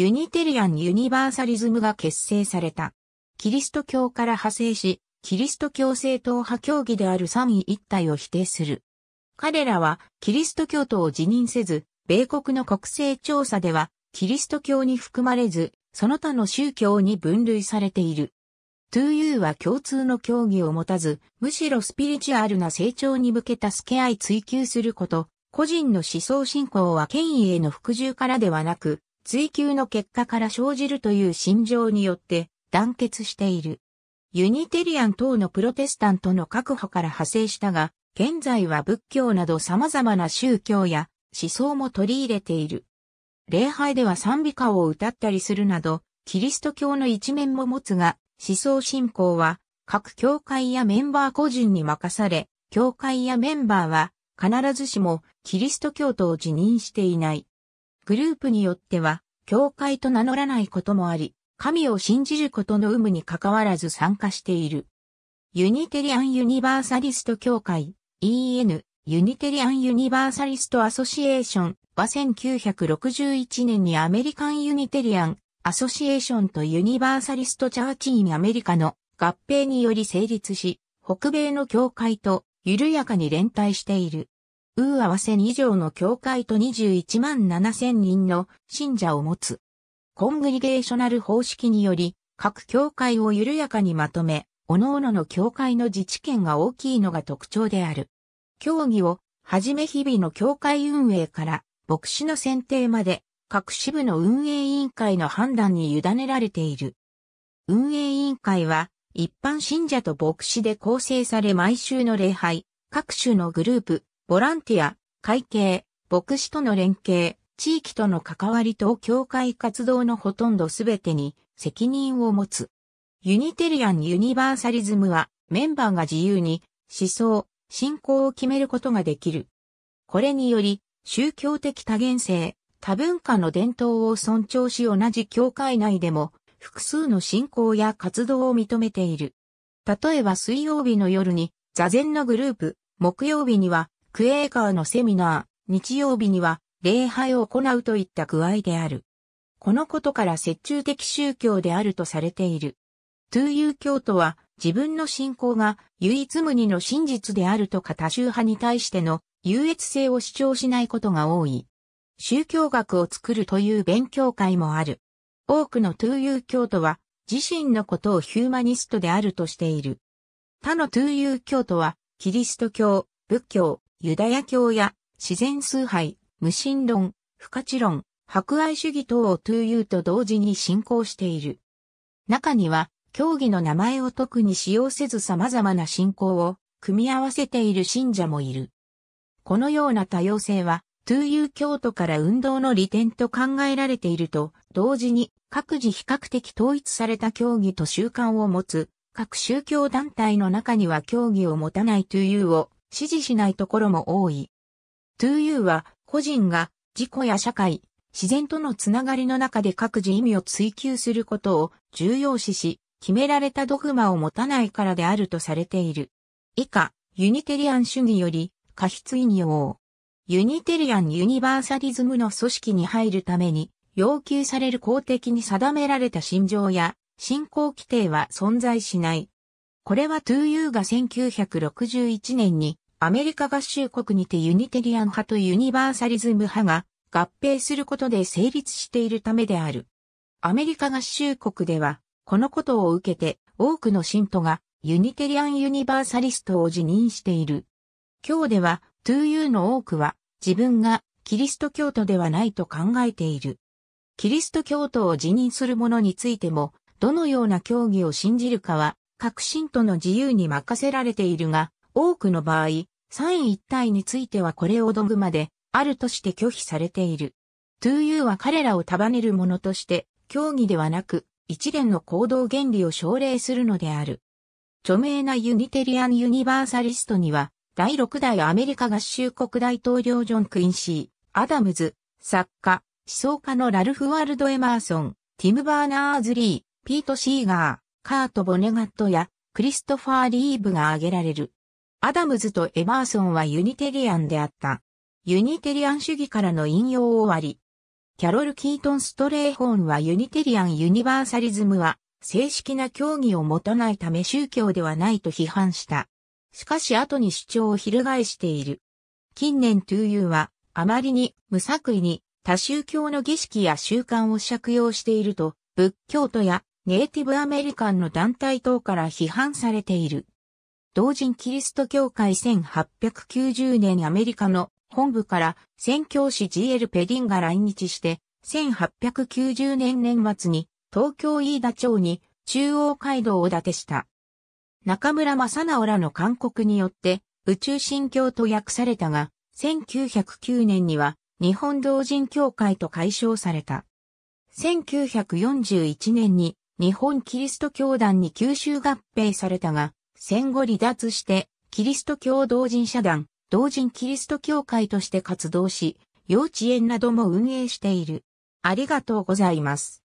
ユニテリアン・ユニバーサリズムが結成された。キリスト教から派生し、キリスト教正統派教義である三位一体を否定する。彼らはキリスト教徒を辞任せず、米国の国勢調査では、キリスト教に含まれず、その他の宗教に分類されている。2U は共通の教義を持たず、むしろスピリチュアルな成長に向けた助け合い追求すること、個人の思想信仰は権威への服従からではなく、追求の結果から生じるという心情によって団結している。ユニテリアン等のプロテスタントの確保から派生したが、現在は仏教など様々な宗教や思想も取り入れている。礼拝では賛美歌を歌ったりするなど、キリスト教の一面も持つが、思想信仰は各教会やメンバー個人に任され、教会やメンバーは必ずしもキリスト教徒を辞任していない。グループによっては、教会と名乗らないこともあり、神を信じることの有無に関わらず参加している。ユニテリアン・ユニバーサリスト協会 EN ユニテリアン・ユニバーサリスト・アソシエーションは1961年にアメリカン・ユニテリアン・アソシエーションとユニバーサリスト・チャーチ・イン・アメリカの合併により成立し、北米の教会と緩やかに連帯している。ウー合わせ2条の教会と21万7千人の信者を持つ。コングリゲーショナル方式により、各教会を緩やかにまとめ、各々の教会の自治権が大きいのが特徴である。協議を、はじめ日々の教会運営から、牧師の選定まで、各支部の運営委員会の判断に委ねられている。運営委員会は、一般信者と牧師で構成され毎週の礼拝、各種のグループ、ボランティア、会計、牧師との連携、地域との関わりと教会活動のほとんどすべてに責任を持つ。ユニテリアン・ユニバーサリズムはメンバーが自由に思想、信仰を決めることができる。これにより宗教的多元性、多文化の伝統を尊重し同じ教会内でも複数の信仰や活動を認めている。例えば水曜日の夜に座禅のグループ、木曜日にはクエーカーのセミナー、日曜日には礼拝を行うといった具合である。このことから接中的宗教であるとされている。トゥーユー教徒は自分の信仰が唯一無二の真実であるとか多宗派に対しての優越性を主張しないことが多い。宗教学を作るという勉強会もある。多くのトゥーユー教徒は自身のことをヒューマニストであるとしている。他のトゥーユー教徒はキリスト教、仏教、ユダヤ教や自然崇拝、無神論、不可知論、博愛主義等をトゥーユーと同時に信仰している。中には、教義の名前を特に使用せず様々な信仰を組み合わせている信者もいる。このような多様性は、トゥーユー教徒から運動の利点と考えられていると、同時に各自比較的統一された教義と習慣を持つ、各宗教団体の中には教義を持たないトゥーユーを支持しないところも多い。ToU は個人が自己や社会、自然とのつながりの中で各自意味を追求することを重要視し、決められたドグマを持たないからであるとされている。以下、ユニテリアン主義より、過失引用。ユニテリアン・ユニバーサリズムの組織に入るために、要求される公的に定められた信条や、信仰規定は存在しない。これはトゥーユーが1961年にアメリカ合衆国にてユニテリアン派とユニバーサリズム派が合併することで成立しているためである。アメリカ合衆国では、このことを受けて多くの信徒がユニテリアン・ユニバーサリストを辞任している。今日では、トゥーユーの多くは自分がキリスト教徒ではないと考えている。キリスト教徒を辞任する者についても、どのような教義を信じるかは革新との自由に任せられているが、多くの場合、三位一体についてはこれをドグマで、あるとして拒否されている。トゥーユーは彼らを束ねるものとして、協議ではなく、一連の行動原理を奨励するのである。著名なユニテリアン・ユニバーサリストには、第6代アメリカ合衆国大統領ジョン・クインシー、アダムズ、作家、思想家のラルフ・ワールド・エマーソン、ティム・バーナーズ・リー、ピート・シーガー、カート・ボネガットやクリストファー・リーブが挙げられる。アダムズとエマーソンはユニテリアンであった。ユニテリアン主義からの引用をわり。キャロル・キートン・ストレーホーンはユニテリアン・ユニバーサリズムは正式な教義を持たないため宗教ではないと批判した。しかし後に主張を翻している。近年トゥーユーはあまりに無作為に多宗教の儀式や習慣を借用していると、仏教徒やネイティブアメリカンの団体等から批判されている。同人キリスト教会1890年アメリカの本部から宣教師 GL ペディンが来日して、1890年年末に東京飯田町に中央街道を建てした。中村正直らの勧告によって宇宙神教と訳されたが、1909年には日本同人教会と解消された。1941年に日本キリスト教団に吸収合併されたが、戦後離脱して、キリスト教同人社団、同人キリスト教会として活動し、幼稚園なども運営している。ありがとうございます。